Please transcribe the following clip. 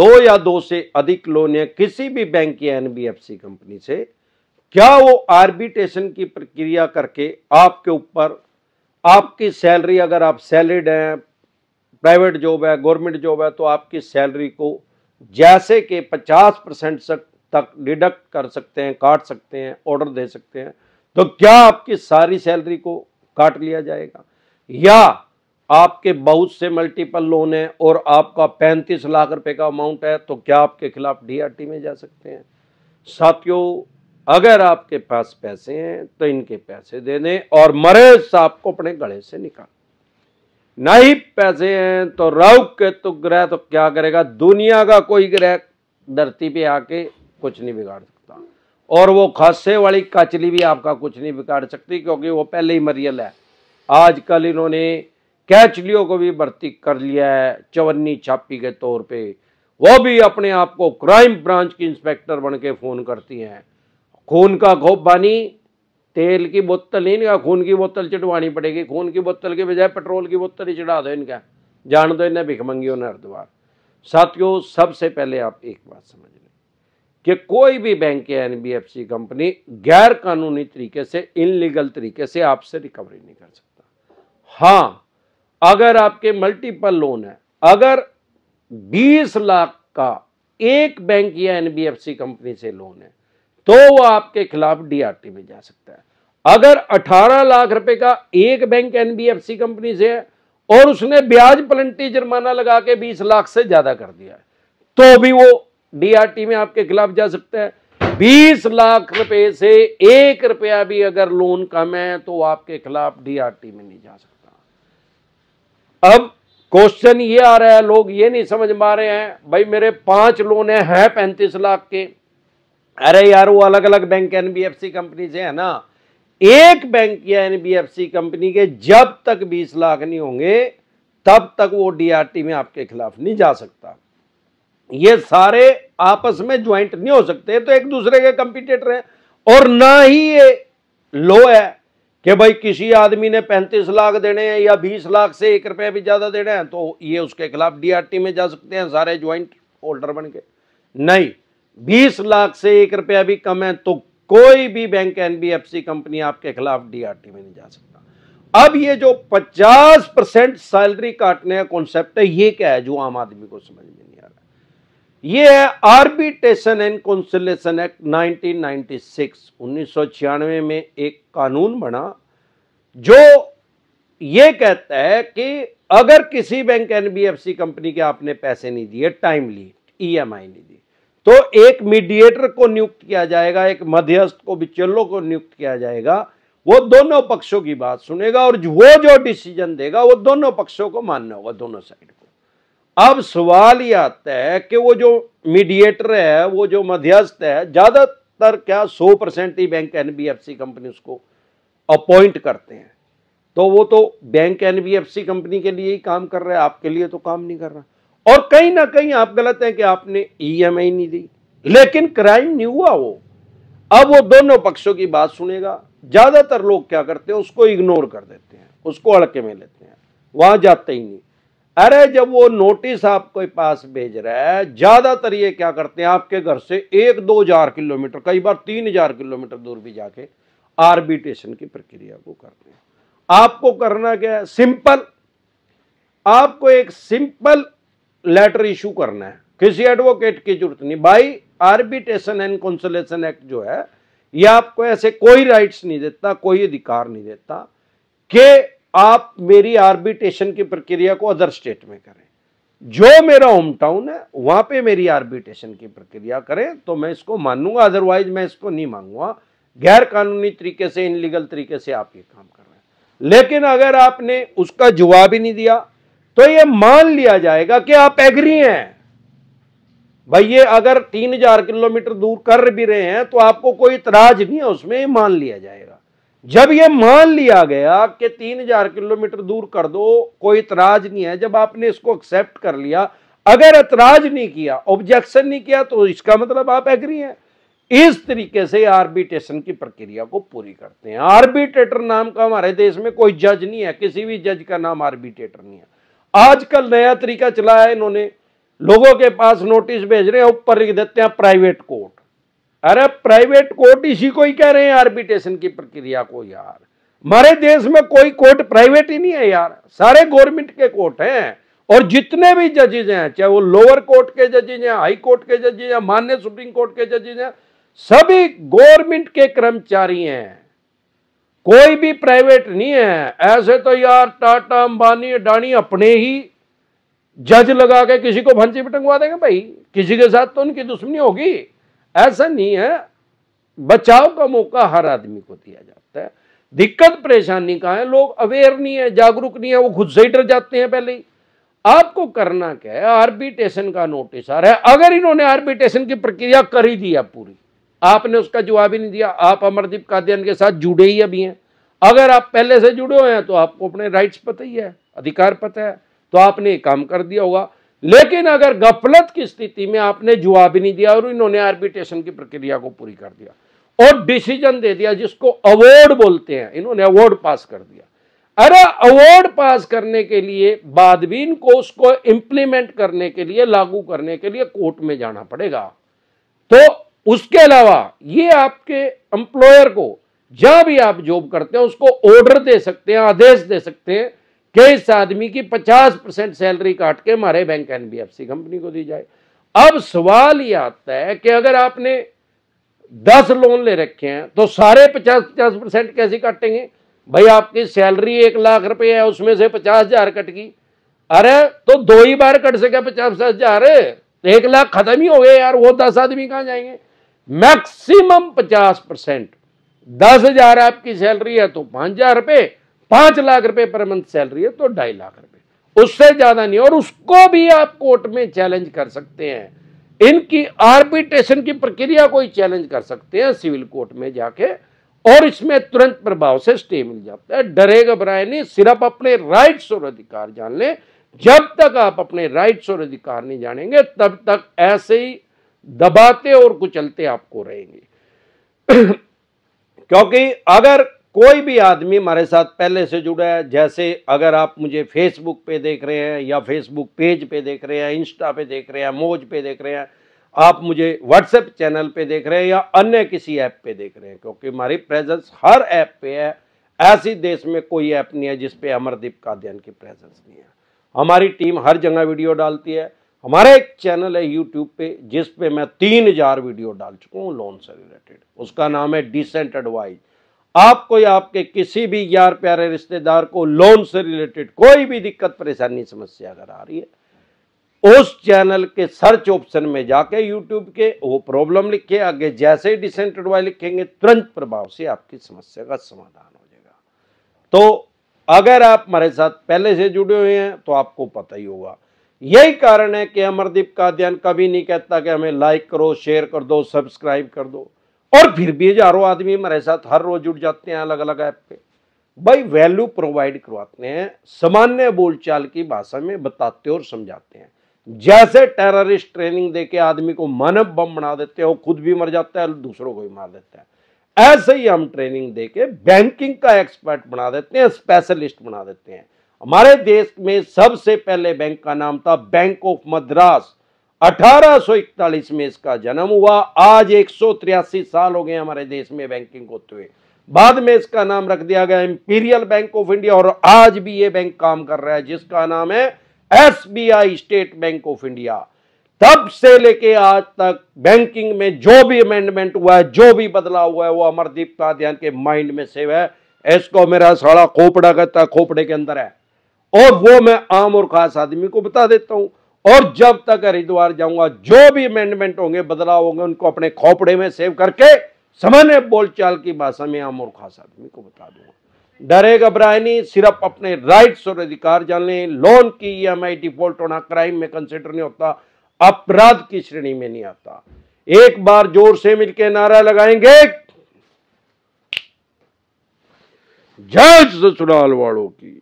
दो या दो से अधिक लोन या किसी भी बैंक या एनबीएफसी कंपनी से क्या वो आर्बिट्रेशन की प्रक्रिया करके आपके ऊपर आपकी सैलरी अगर आप सैलरीड हैं प्राइवेट जॉब है गवर्नमेंट जॉब है तो आपकी सैलरी को जैसे कि 50 परसेंट तक डिडक्ट कर सकते हैं काट सकते हैं ऑर्डर दे सकते हैं तो क्या आपकी सारी सैलरी को काट लिया जाएगा या आपके बहुत से मल्टीपल लोन है और आपका पैंतीस लाख रुपए का अमाउंट है तो क्या आपके खिलाफ डीआरटी में जा सकते हैं साथियों अगर आपके पास पैसे हैं तो इनके पैसे दे दें और मरे साहब को अपने गले से निकाल नहीं पैसे हैं तो राहु केतु ग्रह तो क्या करेगा दुनिया का कोई ग्रह धरती पे आके कुछ नहीं बिगाड़ सकता और वो खासे वाली काचली भी आपका कुछ नहीं बिगाड़ सकती क्योंकि वो पहले ही मरियल है आजकल इन्होंने लियो को भी भर्ती कर लिया है चवन्नी छापी के तौर पे वो भी अपने आप को क्राइम ब्रांच की इंस्पेक्टर बन के फ़ोन करती हैं खून का घोप बानी तेल की बोतल नहीं इनका खून की बोतल चिटवानी पड़ेगी खून की बोतल के बजाय पेट्रोल की बोतल ही चढ़ा दो इनका जान दो इन्हें मंगी ने हरिद्वार साथियों सबसे पहले आप एक बात समझ लें कि कोई भी बैंक या एनबीएफसी कंपनी गैर कानूनी तरीके से इनलीगल तरीके से आपसे रिकवरी नहीं कर सकता हाँ अगर आपके मल्टीपल लोन है अगर 20 लाख का एक बैंक या एनबीएफसी कंपनी से लोन है तो वो आपके खिलाफ डीआरटी में जा सकता है अगर 18 लाख रुपए का एक बैंक एनबीएफसी कंपनी से है और उसने ब्याज पलंटी जुर्माना लगा के 20 लाख से ज्यादा कर दिया है तो भी वो डीआरटी में आपके खिलाफ जा सकता है 20 लाख रुपए से एक रुपया भी अगर लोन कम है तो आपके खिलाफ डीआरटी में नहीं जा सकता अब क्वेश्चन ये आ रहा है लोग ये नहीं समझ पा रहे हैं भाई मेरे पांच लोन है, है पैंतीस लाख के अरे यार वो अलग अलग बैंक एनबीएफसी कंपनी से है ना एक बैंक या एनबीएफसी कंपनी के जब तक बीस लाख नहीं होंगे तब तक वो डीआरटी में आपके खिलाफ नहीं जा सकता ये सारे आपस में ज्वाइंट नहीं हो सकते तो एक दूसरे के कंपिटेटर हैं और ना ही ये लो है कि भाई किसी आदमी ने पैंतीस लाख देने हैं या बीस लाख से एक रुपया भी ज़्यादा देने हैं तो ये उसके खिलाफ डीआरटी में जा सकते हैं सारे ज्वाइंट होल्डर बन के नहीं बीस लाख से एक रुपया भी कम है तो कोई भी बैंक एनबीएफसी कंपनी आपके खिलाफ डीआरटी में नहीं जा सकता अब ये जो 50 परसेंट सैलरी काटने का कॉन्सेप्ट है ये क्या है जो आम आदमी को समझ में नहीं ये है आर्बिटेशन एंड कौंसिलेशन एक्ट 1996 1996 में एक कानून बना जो ये कहता है कि अगर किसी बैंक एनबीएफसी कंपनी के आपने पैसे नहीं दिए टाइमली ईएमआई e नहीं दी तो एक मीडिएटर को नियुक्त किया जाएगा एक मध्यस्थ को बिचलो को नियुक्त किया जाएगा वो दोनों पक्षों की बात सुनेगा और वो जो डिसीजन देगा वो दोनों पक्षों को मानना होगा दोनों साइड अब सवाल ये आता है कि वो जो मीडिएटर है वो जो मध्यस्थ है ज़्यादातर क्या सौ परसेंट ही bank N B F C company उसको अपॉइंट करते हैं तो वो तो bank N B F C company के लिए ही काम कर रहा है आपके लिए तो काम नहीं कर रहा और कहीं ना कहीं आप गलत हैं कि आपने ई एम आई नहीं दी लेकिन क्राइम नहीं हुआ वो अब वो दोनों पक्षों की बात सुनेगा ज़्यादातर लोग क्या करते हैं उसको इग्नोर कर देते हैं उसको अड़के में लेते हैं वहाँ जाते ही नहीं अरे जब वो नोटिस आपके पास भेज रहा है ज़्यादातर ये क्या करते हैं आपके घर से एक दो हजार किलोमीटर कई बार तीन हजार किलोमीटर दूर भी जाके आर्बिटेशन की प्रक्रिया को करते हैं आपको करना क्या है सिंपल आपको एक सिंपल लेटर इशू करना है किसी एडवोकेट की जरूरत नहीं भाई आर्बिटेशन एंड कंसोलेशन एक्ट जो है ये आपको ऐसे कोई राइट्स नहीं देता कोई अधिकार नहीं देता के आप मेरी आर्बिटेशन की प्रक्रिया को अदर स्टेट में करें जो मेरा होम टाउन है वहां पे मेरी आर्बिटेशन की प्रक्रिया करें तो मैं इसको मानूंगा अदरवाइज मैं इसको नहीं मांगूंगा गैर कानूनी तरीके से इनलीगल तरीके से आप ये काम कर रहे हैं लेकिन अगर आपने उसका जवाब ही नहीं दिया तो ये मान लिया जाएगा कि आप एग्री हैं भाई ये अगर तीन हजार किलोमीटर दूर कर भी रहे हैं तो आपको कोई इतराज नहीं है उसमें मान लिया जाएगा जब यह मान लिया गया कि तीन हजार किलोमीटर दूर कर दो कोई इतराज नहीं है जब आपने इसको एक्सेप्ट कर लिया अगर एतराज नहीं किया ऑब्जेक्शन नहीं किया तो इसका मतलब आप एग्री हैं इस तरीके से आर्बिट्रेशन की प्रक्रिया को पूरी करते हैं आर्बिट्रेटर नाम का हमारे देश में कोई जज नहीं है किसी भी जज का नाम आर्बिट्रेटर नहीं है आजकल नया तरीका चला है इन्होंने लोगों के पास नोटिस भेज रहे हैं ऊपर लिख देते हैं प्राइवेट कोर्ट अरे प्राइवेट कोर्ट इसी को ही कह रहे हैं आर्बिटेशन की प्रक्रिया को यार हमारे देश में कोई कोर्ट प्राइवेट ही नहीं है यार सारे गवर्नमेंट के कोर्ट हैं और जितने भी जजेज हैं चाहे वो लोअर कोर्ट के जजेज हैं हाई कोर्ट के जजेज हैं मान्य सुप्रीम कोर्ट के जजेज हैं सभी गवर्नमेंट के कर्मचारी हैं कोई भी प्राइवेट नहीं है ऐसे तो यार टाटा अंबानी अडानी अपने ही जज लगा के किसी को फांसी भी टंगवा देंगे भाई किसी के साथ तो उनकी दुश्मनी होगी ऐसा नहीं है बचाव का मौका हर आदमी को दिया जाता है दिक्कत परेशानी का है लोग अवेयर नहीं है जागरूक नहीं है वो खुद से ही डर जाते हैं पहले ही आपको करना क्या है आर्बिटेशन का नोटिस आ रहा है अगर इन्होंने आर्बिटेशन की प्रक्रिया कर ही दिया पूरी आपने उसका जवाब ही नहीं दिया आप अमरदीप कादियन के साथ जुड़े ही अभी हैं अगर आप पहले से जुड़े हुए हैं तो आपको अपने राइट्स पता ही है अधिकार पता है तो आपने काम कर दिया होगा लेकिन अगर गफलत की स्थिति में आपने जवाब ही नहीं दिया और इन्होंने आर्बिट्रेशन की प्रक्रिया को पूरी कर दिया और डिसीजन दे दिया जिसको अवार्ड बोलते हैं इन्होंने अवार्ड पास कर दिया अरे अवार्ड पास करने के लिए बाद को उसको इंप्लीमेंट करने के लिए लागू करने के लिए कोर्ट में जाना पड़ेगा तो उसके अलावा ये आपके एम्प्लॉयर को जहां भी आप जॉब करते हैं उसको ऑर्डर दे सकते हैं आदेश दे सकते हैं कि इस आदमी की 50 परसेंट सैलरी काट के हमारे बैंक एनबीएफसी कंपनी को दी जाए अब सवाल यह आता है कि अगर आपने 10 लोन ले रखे हैं तो सारे 50 50 परसेंट कैसे काटेंगे भाई आपकी सैलरी एक लाख रुपए है उसमें से पचास हजार कट गई अरे तो दो ही बार कट सके पचास पचास हजार एक लाख खत्म ही हो गए यार वो दस आदमी कहां जाएंगे मैक्सिमम पचास परसेंट दस हजार आपकी सैलरी है तो पांच हजार रुपए पांच लाख रुपए पर मंथ सैलरी है तो ढाई लाख रुपए उससे ज्यादा नहीं और उसको भी आप कोर्ट में चैलेंज कर सकते हैं इनकी आर्बिट्रेशन की प्रक्रिया को ही चैलेंज कर सकते हैं सिविल कोर्ट में जाके और इसमें तुरंत प्रभाव से स्टे मिल जाता है डरे घबराए नहीं सिर्फ अपने राइट्स और अधिकार जान लें जब तक आप अपने राइट्स और अधिकार नहीं जानेंगे तब तक ऐसे ही दबाते और कुचलते आपको रहेंगे क्योंकि अगर कोई भी आदमी हमारे साथ पहले से जुड़ा है जैसे अगर आप मुझे फेसबुक पे देख रहे हैं या फेसबुक पेज पे देख रहे हैं इंस्टा पे देख रहे हैं मोज पे देख रहे हैं आप मुझे व्हाट्सएप चैनल पे देख रहे हैं या अन्य किसी ऐप पे देख रहे हैं क्योंकि हमारी प्रेजेंस हर ऐप पे है ऐसी देश में कोई ऐप नहीं है जिसपे अमरदीप अध्ययन की प्रेजेंस नहीं है हमारी टीम हर जगह वीडियो डालती है हमारा एक चैनल है यूट्यूब पे जिसपे मैं तीन हजार वीडियो डाल चुका हूँ लोन से रिलेटेड उसका नाम है डिसेंट एडवाइज आपको या आपके किसी भी यार प्यारे रिश्तेदार को लोन से रिलेटेड कोई भी दिक्कत परेशानी समस्या अगर आ रही है उस चैनल के सर्च ऑप्शन में जाके यूट्यूब के वो प्रॉब्लम लिखे आगे जैसे ही डिसेंट एडवाइस लिखेंगे तुरंत प्रभाव से आपकी समस्या का समाधान हो जाएगा तो अगर आप हमारे साथ पहले से जुड़े हुए हैं तो आपको पता ही होगा यही कारण है कि अमरदीप का अध्ययन कभी नहीं कहता कि हमें लाइक करो शेयर कर दो सब्सक्राइब कर दो और फिर भी हजारों आदमी हमारे साथ हर रोज जुड़ जाते हैं अलग अलग ऐप पे भाई वैल्यू प्रोवाइड करवाते हैं सामान्य बोलचाल की भाषा में बताते और समझाते हैं जैसे टेररिस्ट ट्रेनिंग देके आदमी को मानव बम बना देते हैं वो खुद भी मर जाता है दूसरों को भी मार देता है ऐसे ही हम ट्रेनिंग देके बैंकिंग का एक्सपर्ट बना देते हैं स्पेशलिस्ट बना देते हैं हमारे देश में सबसे पहले बैंक का नाम था बैंक ऑफ मद्रास 1841 में इसका जन्म हुआ आज एक साल हो गए हमारे देश में बैंकिंग होते हुए बाद में इसका नाम रख दिया गया इंपीरियल बैंक ऑफ इंडिया और आज भी ये बैंक काम कर रहा है जिसका नाम है SBI State Bank of India तब से लेके आज तक बैंकिंग में जो भी अमेंडमेंट हुआ है जो भी बदलाव हुआ है वो अमरदीप कादियान के माइंड में सेव है इसको मेरा सारा खोपड़ा कहता खोपड़े के अंदर है और वो मैं आम और खास आदमी को बता देता हूं और जब तक हरिद्वार जाऊंगा जो भी अमेंडमेंट होंगे बदलाव होंगे उनको अपने खोपड़े में सेव करके सामान्य बोलचाल की भाषा में आम और खास आदमी को बता दूंगा डरे घबराए नहीं सिर्फ अपने राइट्स और अधिकार जान लें लोन की ई डिफॉल्ट होना क्राइम में कंसिडर नहीं होता अपराध की श्रेणी में नहीं आता एक बार जोर से मिलकर नारा लगाएंगे जज ससुराल वालों की